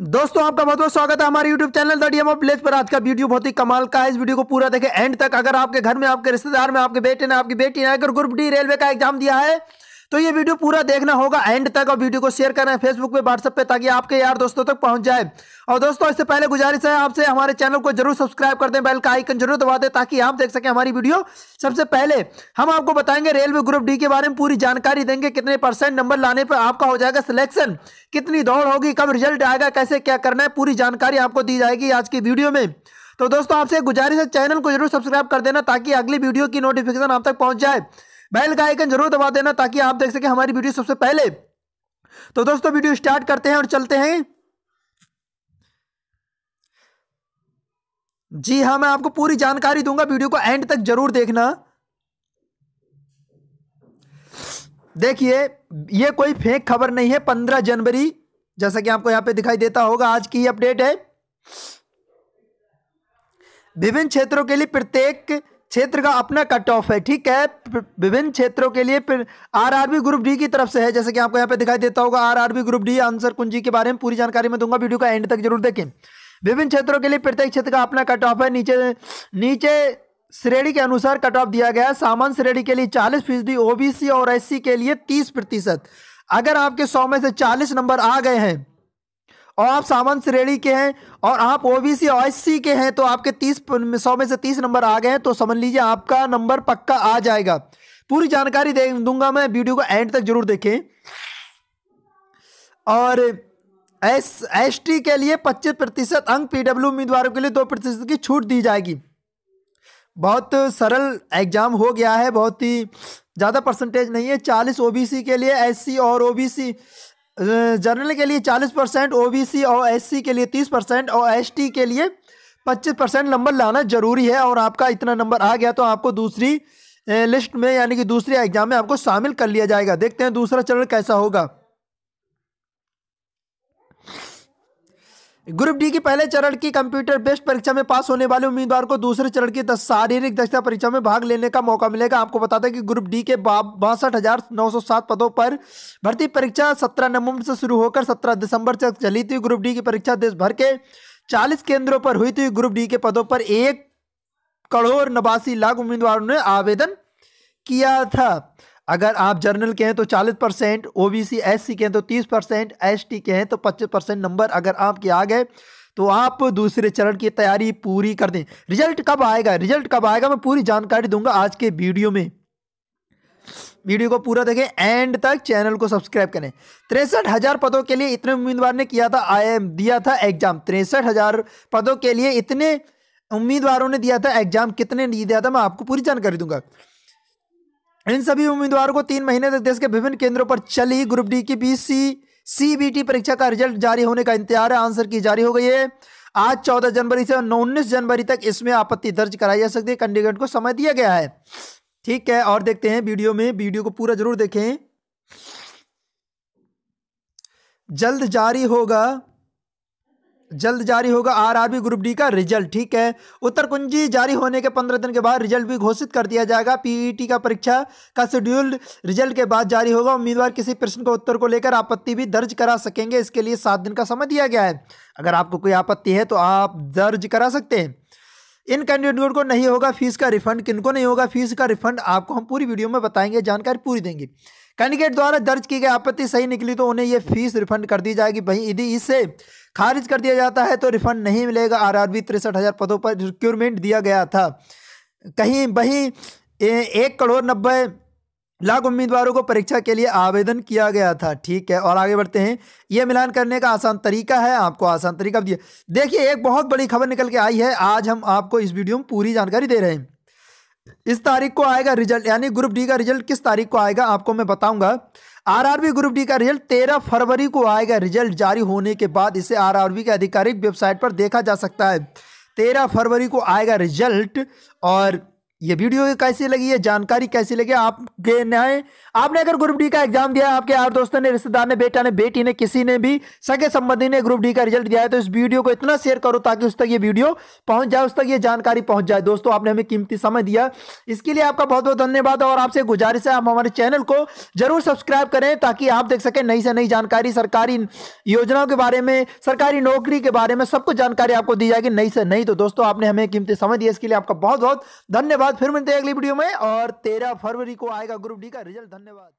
दोस्तों आपका बहुत बहुत स्वागत है हमारे YouTube चैनल दडियम डीएम प्लेस पर आज का वीडियो बहुत ही कमाल का है इस वीडियो को पूरा देखें एंड तक अगर आपके घर में आपके रिश्तेदार में आपके बेटे ने आपकी बेटी ने अगर ग्रुप डी रेलवे का एग्जाम दिया है तो ये वीडियो पूरा देखना होगा एंड तक और वीडियो को शेयर करना है फेसबुक पे व्हाट्सअप पे ताकि आपके यार दोस्तों तक पहुंच जाए और दोस्तों इससे पहले गुजारिश है आपसे हमारे चैनल को जरूर सब्सक्राइब कर दें बेल का आइकन जरूर दबा दें ताकि आप देख सकें हमारी वीडियो सबसे पहले हम आपको बताएंगे रेलवे ग्रुप डी के बारे में पूरी जानकारी देंगे कितने परसेंट नंबर लाने पर आपका हो जाएगा सिलेक्शन कितनी दौड़ होगी कब रिजल्ट आएगा कैसे क्या करना है पूरी जानकारी आपको दी जाएगी आज की वीडियो में तो दोस्तों आपसे गुजारिश है चैनल को जरूर सब्सक्राइब कर देना ताकि अगली वीडियो की नोटिफिकेशन आप तक पहुंच जाए बेल का आइकन जरूर दबा देना ताकि आप देख सकें हमारी वीडियो सबसे पहले तो दोस्तों वीडियो स्टार्ट करते हैं और चलते हैं जी हाँ मैं आपको पूरी जानकारी दूंगा वीडियो को एंड तक जरूर देखना देखिए ये कोई फेक खबर नहीं है पंद्रह जनवरी जैसा कि आपको यहां पे दिखाई देता होगा आज की अपडेट है विभिन्न क्षेत्रों के लिए प्रत्येक क्षेत्र का अपना कट ऑफ है ठीक है विभिन्न क्षेत्रों के लिए फिर आरआरबी ग्रुप डी की तरफ से है जैसे कि आपको यहाँ पे दिखाई देता होगा आरआरबी ग्रुप डी आंसर कुंजी के बारे में पूरी जानकारी मैं दूंगा वीडियो का एंड तक जरूर देखें विभिन्न क्षेत्रों के लिए प्रत्येक क्षेत्र का अपना कट ऑफ है नीचे नीचे श्रेणी के अनुसार कट ऑफ दिया गया है सामान्य श्रेणी के लिए चालीस फीसदी ओबीसी और एससी के लिए तीस प्रतिशत अगर आपके सौ में से चालीस नंबर आ गए हैं और आप सामंत श्रेणी के हैं और आप ओबीसी ओएससी के हैं तो आपके तीस सौ में से तीस नंबर आ गए हैं तो समझ लीजिए आपका नंबर पक्का आ जाएगा पूरी जानकारी दे दूंगा मैं वीडियो को एंड तक जरूर देखें और एस एस टी के लिए पच्चीस प्रतिशत अंक पीडब्ल्यू उम्मीदवारों के लिए दो प्रतिशत की छूट दी जाएगी बहुत सरल एग्ज़ाम हो गया है बहुत ही ज़्यादा परसेंटेज नहीं है चालीस ओबीसी के लिए एससी और ओबीसी जनरल के लिए चालीस परसेंट ओ और एस के लिए तीस परसेंट और एस के लिए पच्चीस परसेंट नंबर लाना ज़रूरी है और आपका इतना नंबर आ गया तो आपको दूसरी लिस्ट में यानी कि दूसरे एग्ज़ाम में आपको शामिल कर लिया जाएगा देखते हैं दूसरा चरण कैसा होगा ग्रुप डी की पहले चरण की कंप्यूटर बेस्ड परीक्षा में पास होने वाले उम्मीदवार को दूसरे चरण की शारीरिक दक्षता परीक्षा में भाग लेने का मौका मिलेगा आपको बता दें कि ग्रुप डी के बासठ हजार नौ सौ सात पदों पर भर्ती परीक्षा सत्रह नवंबर से शुरू होकर सत्रह दिसंबर तक चली थी ग्रुप डी की परीक्षा देश भर के चालीस केंद्रों पर हुई थी ग्रुप डी के पदों पर एक करोड़ नवासी लाख उम्मीदवारों ने आवेदन किया था अगर आप जर्नल के हैं तो 40 percent O B C S C के हैं तो 30 परसेंट एस टी के हैं तो 25 परसेंट नंबर अगर आपके आ गए तो आप दूसरे चरण की तैयारी पूरी कर दें रिजल्ट कब आएगा रिजल्ट कब आएगा मैं पूरी जानकारी दूंगा आज के वीडियो में वीडियो को पूरा देखें एंड तक चैनल को सब्सक्राइब करें तिरसठ हजार पदों के लिए इतने उम्मीदवार ने किया था आई दिया था एग्जाम तिरसठ हजार पदों के लिए इतने उम्मीदवारों ने दिया था एग्जाम कितने नहीं दिया था मैं आपको पूरी जानकारी दूंगा इन सभी उम्मीदवारों को तीन महीने तक देश के विभिन्न केंद्रों पर चली ग्रुप डी की बीसी सीबीटी परीक्षा का रिजल्ट जारी होने का इंतजार है आंसर की जारी हो गई है आज चौदह जनवरी से उन्नीस जनवरी तक इसमें आपत्ति दर्ज कराई जा सकती है कैंडिडेट को समय दिया गया है ठीक है और देखते हैं वीडियो में वीडियो को पूरा जरूर देखें जल्द जारी होगा जल्द जारी होगा आरआरबी ग्रुप डी का रिजल्ट ठीक है उत्तर कुंजी जारी होने के पंद्रह दिन के बाद रिजल्ट भी घोषित कर दिया जाएगा पीईटी e का परीक्षा का शेड्यूल्ड रिजल्ट के बाद जारी होगा उम्मीदवार किसी प्रश्न को उत्तर को लेकर आपत्ति भी दर्ज करा सकेंगे इसके लिए सात दिन का समय दिया गया है अगर आपको कोई आपत्ति है तो आप दर्ज करा सकते हैं इन कैंडिडेट को नहीं होगा फीस का रिफंड किनको नहीं होगा फीस का रिफंड आपको हम पूरी वीडियो में बताएंगे जानकारी पूरी देंगे कैंडिडेट द्वारा दर्ज की गई आपत्ति सही निकली तो उन्हें यह फीस रिफंड कर दी जाएगी वहीं यदि इसे खारिज कर दिया जाता है तो रिफंड नहीं मिलेगा आरआरबी तिरसठ हज़ार पदों पर रिक्यूरमेंट दिया गया था कहीं वहीं एक करोड़ नब्बे लाख उम्मीदवारों को परीक्षा के लिए आवेदन किया गया था ठीक है और आगे बढ़ते हैं ये मिलान करने का आसान तरीका है आपको आसान तरीका दिया देखिए एक बहुत बड़ी खबर निकल के आई है आज हम आपको इस वीडियो में पूरी जानकारी दे रहे हैं इस तारीख को आएगा रिजल्ट यानी ग्रुप डी का रिजल्ट किस तारीख को आएगा आपको मैं बताऊंगा आरआरबी ग्रुप डी का रिजल्ट तेरह फरवरी को आएगा रिजल्ट जारी होने के बाद इसे आरआरबी के आधिकारिक वेबसाइट पर देखा जा सकता है तेरह फरवरी को आएगा रिजल्ट और ये वीडियो कैसी लगी ये जानकारी कैसी लगी आपके नए आपने अगर ग्रुप डी का एग्जाम दिया है आपके यार दोस्तों ने रिश्तेदार ने बेटा ने बेटी ने किसी ने भी सगे संबंधी ने ग्रुप डी का रिजल्ट दिया है तो इस वीडियो को इतना शेयर करो ताकि उस तक ये वीडियो पहुंच जाए उस तक ये जानकारी पहुंच जाए दोस्तों आपने हमें कीमती समय दिया इसके लिए आपका बहुत बहुत धन्यवाद और आपसे गुजारिश है आप हमारे चैनल को जरूर सब्सक्राइब करें ताकि आप देख सकें नई से नई जानकारी सरकारी योजनाओं के बारे में सरकारी नौकरी के बारे में सब कुछ जानकारी आपको दी जाएगी नई से नई तो दोस्तों आपने हमें कीमती समय दिया इसके लिए आपका बहुत बहुत धन्यवाद बाद फिर मिलते हैं अगली वीडियो में और तेरह फरवरी को आएगा ग्रुप डी का रिजल्ट धन्यवाद